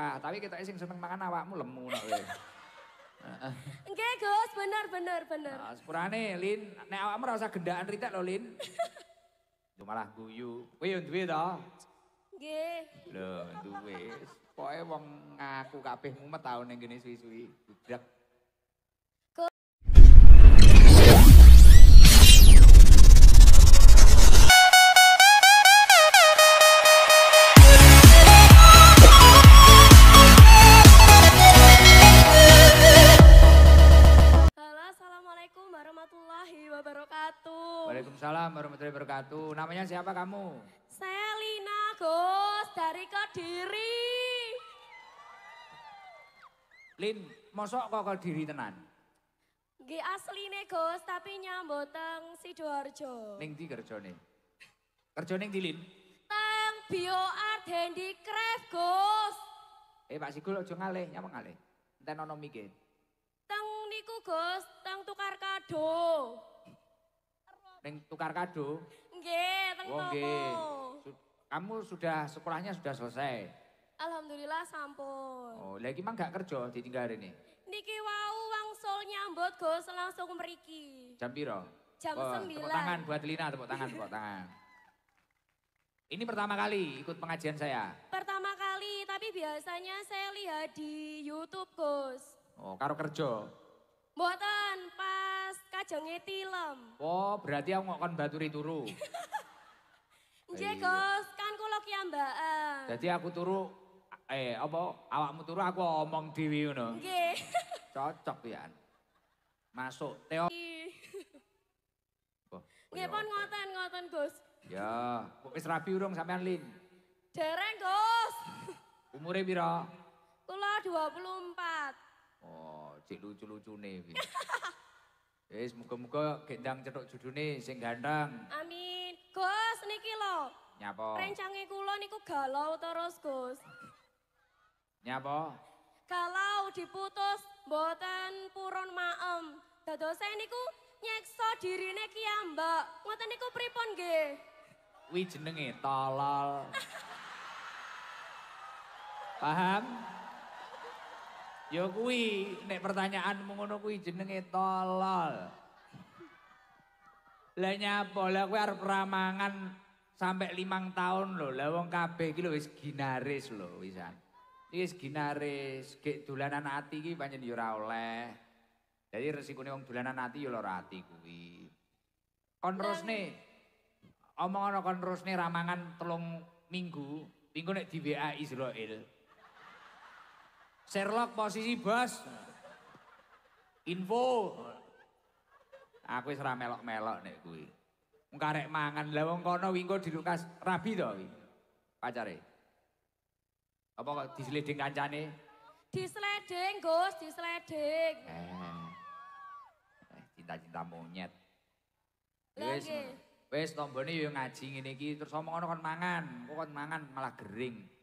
berkah, tapi kita sing seneng mangan awakmu lemu nek. Heeh. Nggih, Gus, bener bener bener. Nah, sepurane Lin, nek awakmu ora usah gendakan ritek lo Lin. Yo malah guyu. Kowe yo duwe to. Nggih. Lho, duwe. Pokoke wong ngaku kabeh mumet taun ning kene suwi-suwi. Budak. wabarakatuh. Waalaikumsalam warahmatullahi wabarakatuh. Namanya siapa kamu? Selina Gus dari Kediri. Lin, mosok kok Kediri tenan? asli nih Gus, tapi nyambut teng Sidoarjo. Ning kerja nih? Kerja ning di Lin? Teng art Handicraft, Gus. Eh Pak Sigul aja ngalih, nyamang ngalih. Enten ana mikir. Teng niku Gus, teng tukar kado. Neng tukar kado? Nggih, teng oh, kamu sudah sekolahnya sudah selesai? Alhamdulillah sampun. Oh, lagi mang gak kerja ditinggal hari ini? Niki wau wangsul nyambut Gus langsung mriki. Jam piro? Jam oh, 9. Tepuk tangan buat Lina, tepuk tangan, tepuk tangan. Ini pertama kali ikut pengajian saya? Pertama kali, tapi biasanya saya lihat di Youtube Gus. Oh, karo kerja? Mboten aja ngetilem. Oh, berarti aku ngokon baturi turu. jekos iya. kan aku ki ambaan. jadi aku turu eh apa awakmu turu aku omong diwi ngono. Nggih. Cocok ya Masuk teo. Oh, Nggih iya, pon ngoten ngoten, Gus. Ya, kok wis rapi urung sampean Lin? Dereng, Gus. Umure pira? Kula 24. Oh, cek lucu lucu nih Wis muga-muga gendang cethuk judune sing gandang. Amin. Gus niki lho. Nyapa? Rencange kula niku galau terus, Gus. Nyapa? Kalau diputus mboten purun maem. Dadose niku nyekso dirine ki ambak. Ngoten niku pripun nggih? Kuwi jenenge tolol. Paham? Ya kuwi nek pertanyaanmu ngono kuwi jenenge tolol. Lah nyapa? Lah kowe arep ramangan sampai limang tahun lho. Lah wong kabeh iki lho wis ginaris lho wisan. Iki wis ginaris, gek dolanan ati iki pancen ya ora oleh. Jadi resikone wong dolanan ati ya lara ati kuwi. Kon rosne. Omong ana kon rosne ramangan telung minggu, minggu nek di WA Israel. Sherlock posisi bos. Info. Aku serah melok-melok nih gue. Ngarek mangan. Lah kono wingko dilukas rabi to kuwi. Pacare. Apa kok diseleding kancane? Disleding, Gus, disleding. Eh. eh cinta-cinta monyet. Ya Wes. Wes tombone yo ngaji ngene iki terus omong ngono kon mangan. Kok kon mangan malah gering.